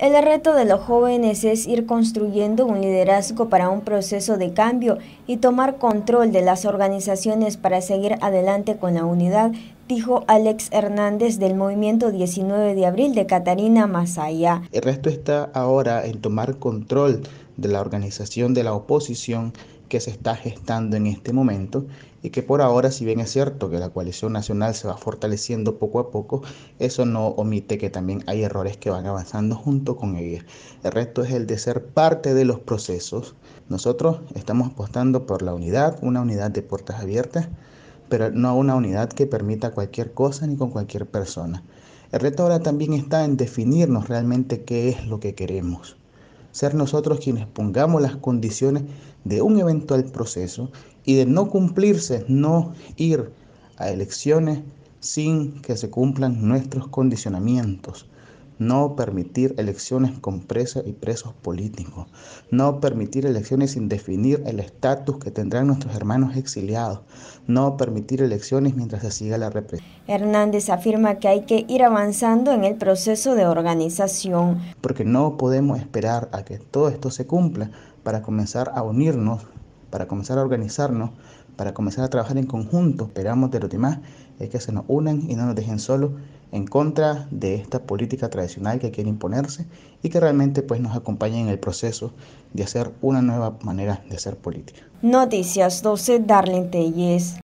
El reto de los jóvenes es ir construyendo un liderazgo para un proceso de cambio y tomar control de las organizaciones para seguir adelante con la unidad, dijo Alex Hernández del movimiento 19 de abril de Catarina Masaya. El resto está ahora en tomar control de la organización de la oposición que se está gestando en este momento y que por ahora, si bien es cierto que la coalición nacional se va fortaleciendo poco a poco, eso no omite que también hay errores que van avanzando junto con ella. El reto es el de ser parte de los procesos. Nosotros estamos apostando por la unidad, una unidad de puertas abiertas, pero no una unidad que permita cualquier cosa ni con cualquier persona. El reto ahora también está en definirnos realmente qué es lo que queremos ser nosotros quienes pongamos las condiciones de un eventual proceso y de no cumplirse, no ir a elecciones sin que se cumplan nuestros condicionamientos, no permitir elecciones con presos y presos políticos, no permitir elecciones sin definir el estatus que tendrán nuestros hermanos exiliados, no permitir elecciones mientras se siga la represión. Hernández afirma que hay que ir avanzando en el proceso de organización. Porque no podemos esperar a que todo esto se cumpla para comenzar a unirnos, para comenzar a organizarnos, para comenzar a trabajar en conjunto. Esperamos de los demás es que se nos unan y no nos dejen solos en contra de esta política tradicional que quiere imponerse y que realmente pues nos acompañe en el proceso de hacer una nueva manera de hacer política. Noticias 12 Darlene Telles.